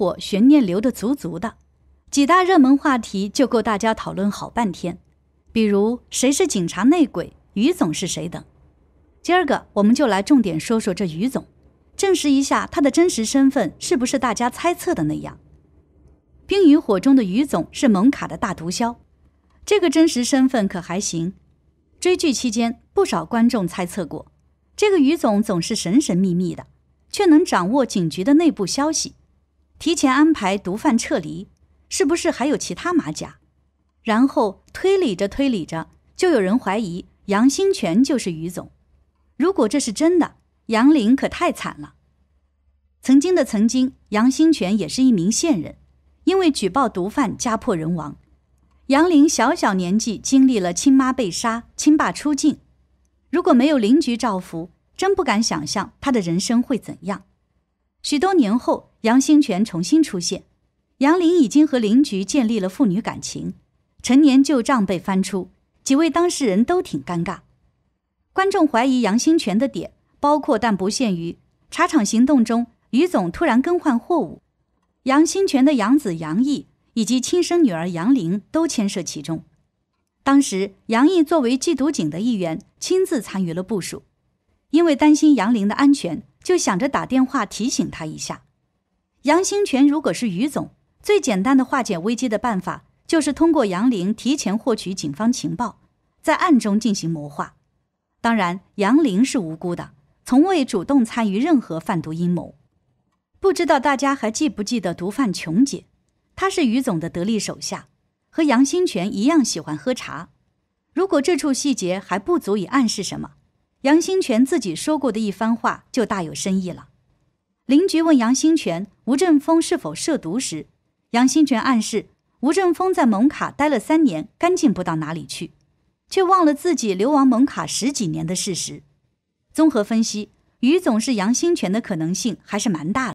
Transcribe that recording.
火悬念留得足足的，几大热门话题就够大家讨论好半天。比如谁是警察内鬼，余总是谁等。今儿个我们就来重点说说这余总，证实一下他的真实身份是不是大家猜测的那样。《冰与火》中的余总是蒙卡的大毒枭，这个真实身份可还行。追剧期间，不少观众猜测过，这个余总总是神神秘秘的，却能掌握警局的内部消息。提前安排毒贩撤离，是不是还有其他马甲？然后推理着推理着，就有人怀疑杨新全就是余总。如果这是真的，杨林可太惨了。曾经的曾经，杨新全也是一名线人，因为举报毒贩，家破人亡。杨林小小年纪经历了亲妈被杀、亲爸出境，如果没有邻居照拂，真不敢想象他的人生会怎样。许多年后，杨新全重新出现，杨林已经和邻居建立了父女感情，陈年旧账被翻出，几位当事人都挺尴尬。观众怀疑杨兴全的点包括但不限于：茶厂行动中，余总突然更换货物，杨兴全的养子杨毅以及亲生女儿杨玲都牵涉其中。当时，杨毅作为缉毒警的一员，亲自参与了部署，因为担心杨玲的安全。就想着打电话提醒他一下。杨新全如果是余总，最简单的化解危机的办法就是通过杨林提前获取警方情报，在暗中进行谋划。当然，杨林是无辜的，从未主动参与任何贩毒阴谋。不知道大家还记不记得毒贩琼姐？她是余总的得力手下，和杨新全一样喜欢喝茶。如果这处细节还不足以暗示什么？杨新全自己说过的一番话就大有深意了。邻居问杨新全吴振峰是否涉毒时，杨新全暗示吴振峰在蒙卡待了三年，干净不到哪里去，却忘了自己流亡蒙卡十几年的事实。综合分析，余总是杨新全的可能性还是蛮大的。